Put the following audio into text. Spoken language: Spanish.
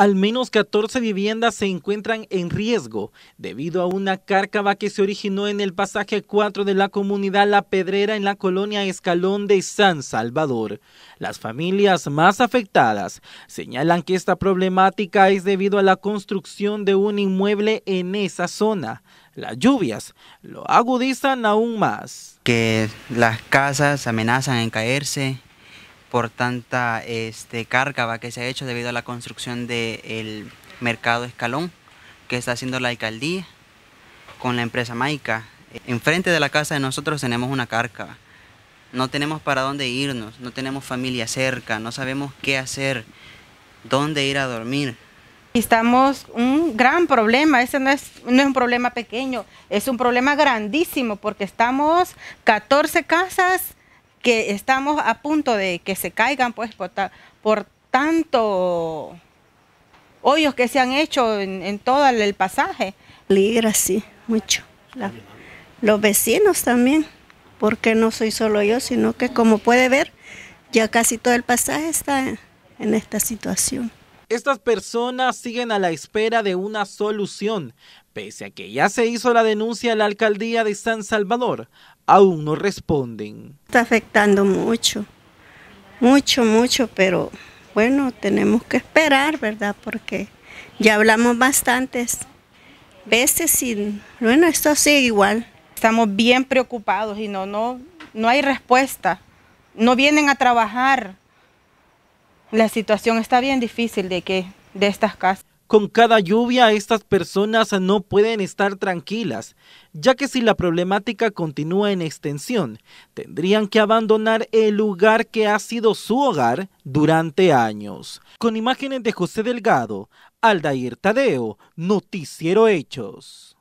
Al menos 14 viviendas se encuentran en riesgo debido a una cárcava que se originó en el pasaje 4 de la comunidad La Pedrera en la colonia Escalón de San Salvador. Las familias más afectadas señalan que esta problemática es debido a la construcción de un inmueble en esa zona. Las lluvias lo agudizan aún más. Que las casas amenazan en caerse, por tanta este, cárcava que se ha hecho debido a la construcción del mercado Escalón que está haciendo la alcaldía con la empresa Maica. Enfrente de la casa de nosotros tenemos una cárcava. No tenemos para dónde irnos, no tenemos familia cerca, no sabemos qué hacer, dónde ir a dormir. Estamos un gran problema, ese no es, no es un problema pequeño, es un problema grandísimo porque estamos 14 casas que estamos a punto de que se caigan pues por, tanto hoyos que se han hecho en, todo el pasaje. Ligra, sí, mucho. los vecinos también, porque no soy solo yo, sino que como puede ver, ya casi todo el pasaje está en esta situación. Estas personas siguen a la espera de una solución. Pese a que ya se hizo la denuncia a la alcaldía de San Salvador, aún no responden. Está afectando mucho, mucho, mucho, pero bueno, tenemos que esperar, ¿verdad? Porque ya hablamos bastantes veces y bueno, esto sigue igual. Estamos bien preocupados y no, no, no hay respuesta. No vienen a trabajar la situación está bien difícil de que de estas casas. Con cada lluvia estas personas no pueden estar tranquilas, ya que si la problemática continúa en extensión, tendrían que abandonar el lugar que ha sido su hogar durante años. Con imágenes de José Delgado, Aldair Tadeo, Noticiero Hechos.